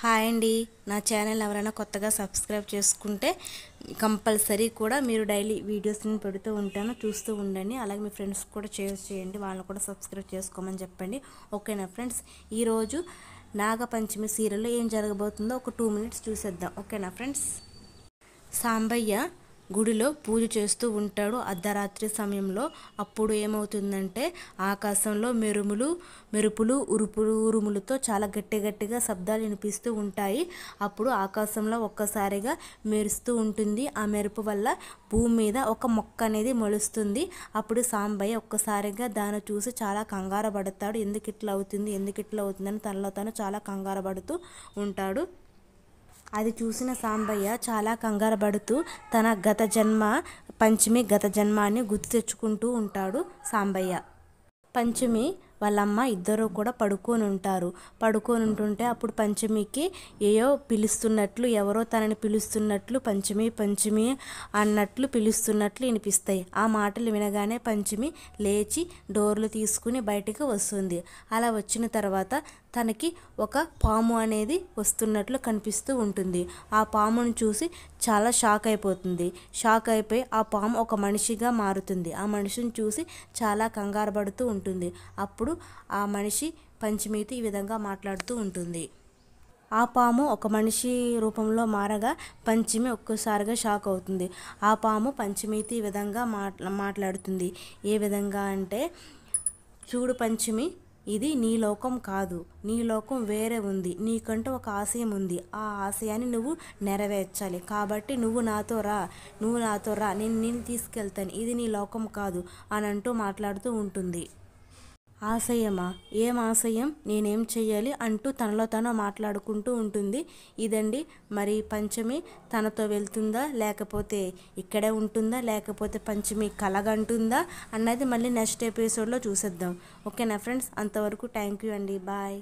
hi అండి నా channel ఎవరైనా కొత్తగా సబ్స్క్రైబ్ చేసుకుంటే కంపల్సరీ కూడా మీరు డైలీ వీడియోస్ని పెడుతూ ఉంటాను చూస్తూ ఉండండి అలాగే మీ ఫ్రెండ్స్ కూడా షేర్ చేయండి వాళ్ళని కూడా సబ్స్క్రైబ్ చేసుకోమని చెప్పండి ఓకేనా ఫ్రెండ్స్ ఈరోజు నాగపంచమి సీరియల్లో ఏం జరగబోతుందో ఒక టూ మినిట్స్ చూసేద్దాం ఓకేనా ఫ్రెండ్స్ సాంబయ్య గుడిలో పూజ చేస్తూ ఉంటాడు అర్ధరాత్రి సమయంలో అప్పుడు ఏమవుతుందంటే ఆకాశంలో మెరుములు మెరుపులు ఉరుపులు ఉరుములతో చాలా గట్టి గట్టిగా శబ్దాలు వినిపిస్తూ ఉంటాయి అప్పుడు ఆకాశంలో ఒక్కసారిగా మెరుస్తూ ఉంటుంది ఆ మెరుపు వల్ల భూమి మీద ఒక మొక్క అనేది మొలుస్తుంది అప్పుడు సాంబయ్య ఒక్కసారిగా దాన్ని చూసి చాలా కంగారు పడతాడు ఎందుకు ఇట్లా అవుతుంది ఎందుకు ఇట్లా అవుతుంది అని తనలో తను చాలా కంగారు పడుతూ ఉంటాడు అది చూసిన సాంబయ్య చాలా కంగారపడుతూ తన గత జన్మ పంచమి గత జన్మాన్ని గుర్తు తెచ్చుకుంటూ ఉంటాడు సాంబయ్య పంచమి వాళ్ళమ్మ ఇద్దరు కూడా పడుకొని ఉంటారు పడుకొని ఉంటుంటే అప్పుడు పంచమికి ఏయో పిలుస్తున్నట్లు ఎవరో తనని పిలుస్తున్నట్లు పంచమి పంచమి అన్నట్లు పిలుస్తున్నట్లు వినిపిస్తాయి ఆ మాటలు వినగానే పంచమి లేచి డోర్లు తీసుకుని బయటకు వస్తుంది అలా వచ్చిన తర్వాత తనకి ఒక పాము అనేది వస్తున్నట్లు కనిపిస్తూ ఉంటుంది ఆ పామును చూసి చాలా షాక్ అయిపోతుంది షాక్ అయిపోయి ఆ పాము ఒక మనిషిగా మారుతుంది ఆ మనిషిని చూసి చాలా కంగారు పడుతూ ఉంటుంది అప్పుడు అప్పుడు ఆ మనిషి పంచమితో ఈ విధంగా మాట్లాడుతూ ఉంటుంది ఆ పాము ఒక మనిషి రూపంలో మారగా పంచమి ఒక్కసారిగా షాక్ అవుతుంది ఆ పాము పంచమితో ఈ విధంగా మాట్లా మాట్లాడుతుంది ఏ విధంగా అంటే చూడు పంచమి ఇది నీ లోకం కాదు నీ లోకం వేరే ఉంది నీకంటూ ఒక ఆశయం ఉంది ఆ ఆశయాన్ని నువ్వు నెరవేర్చాలి కాబట్టి నువ్వు నాతో రా నువ్వు నాతో రా నేను నేను తీసుకెళ్తాను ఇది నీ లోకం కాదు అని అంటూ మాట్లాడుతూ ఉంటుంది ఆశయమా ఏం ఆశయం నేనేం చెయ్యాలి అంటూ తనలో తను మాట్లాడుకుంటూ ఉంటుంది ఇదండి మరి పంచమి తనతో వెళ్తుందా లేకపోతే ఇక్కడే ఉంటుందా లేకపోతే పంచమి కలగంటుందా అన్నది మళ్ళీ నెక్స్ట్ ఎపిసోడ్లో చూసేద్దాం ఓకేనా ఫ్రెండ్స్ అంతవరకు థ్యాంక్ యూ అండి బాయ్